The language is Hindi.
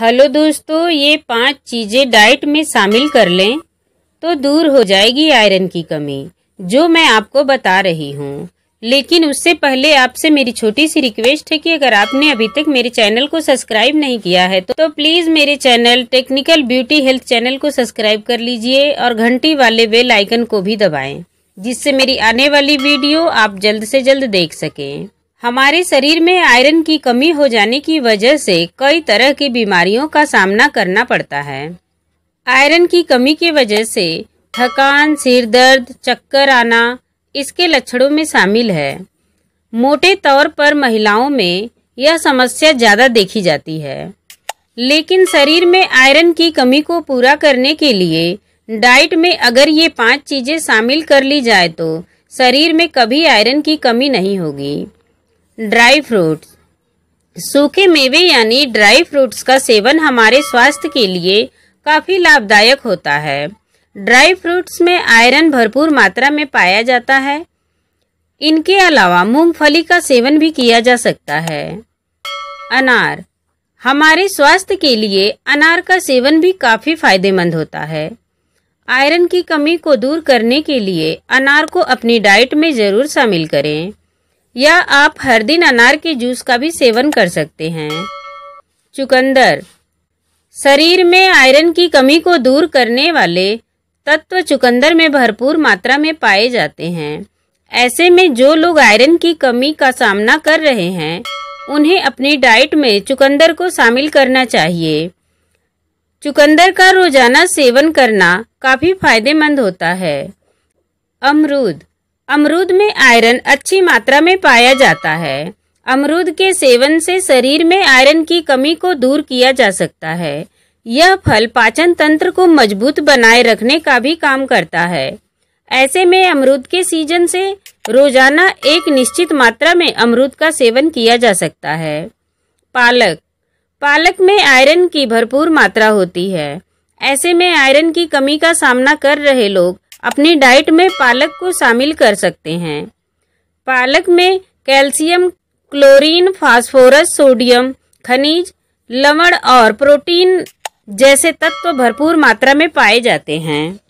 हेलो दोस्तों ये पांच चीज़ें डाइट में शामिल कर लें तो दूर हो जाएगी आयरन की कमी जो मैं आपको बता रही हूँ लेकिन उससे पहले आपसे मेरी छोटी सी रिक्वेस्ट है कि अगर आपने अभी तक मेरे चैनल को सब्सक्राइब नहीं किया है तो, तो प्लीज़ मेरे channel technical beauty health channel को सब्सक्राइब कर लीजिए और घंटी वाले बेल आइकन को भी दबाएं जिससे मेरी आने वाली वीडियो आप जल्द से जल्द देख सकें हमारे शरीर में आयरन की कमी हो जाने की वजह से कई तरह की बीमारियों का सामना करना पड़ता है आयरन की कमी की वजह से थकान सिर दर्द चक्कर आना इसके लक्षणों में शामिल है मोटे तौर पर महिलाओं में यह समस्या ज़्यादा देखी जाती है लेकिन शरीर में आयरन की कमी को पूरा करने के लिए डाइट में अगर ये पांच चीज़ें शामिल कर ली जाए तो शरीर में कभी आयरन की कमी नहीं होगी ड्राई फ्रूट्स सूखे मेवे यानी ड्राई फ्रूट्स का सेवन हमारे स्वास्थ्य के लिए काफ़ी लाभदायक होता है ड्राई फ्रूट्स में आयरन भरपूर मात्रा में पाया जाता है इनके अलावा मूंगफली का सेवन भी किया जा सकता है अनार हमारे स्वास्थ्य के लिए अनार का सेवन भी काफ़ी फायदेमंद होता है आयरन की कमी को दूर करने के लिए अनार को अपनी डाइट में ज़रूर शामिल करें या आप हर दिन अनार के जूस का भी सेवन कर सकते हैं चुकंदर शरीर में आयरन की कमी को दूर करने वाले तत्व चुकंदर में भरपूर मात्रा में पाए जाते हैं ऐसे में जो लोग आयरन की कमी का सामना कर रहे हैं उन्हें अपनी डाइट में चुकंदर को शामिल करना चाहिए चुकंदर का रोजाना सेवन करना काफ़ी फायदेमंद होता है अमरूद अमरूद में आयरन अच्छी मात्रा में पाया जाता है अमरूद के सेवन से शरीर में आयरन की कमी को दूर किया जा सकता है यह फल पाचन तंत्र को मजबूत बनाए रखने का भी काम करता है ऐसे में अमरूद के सीजन से रोजाना एक निश्चित मात्रा में अमरूद का सेवन किया जा सकता है पालक पालक में आयरन की भरपूर मात्रा होती है ऐसे में आयरन की कमी का सामना कर रहे लोग अपनी डाइट में पालक को शामिल कर सकते हैं पालक में कैल्शियम क्लोरीन फास्फोरस सोडियम खनिज लवण और प्रोटीन जैसे तत्व भरपूर मात्रा में पाए जाते हैं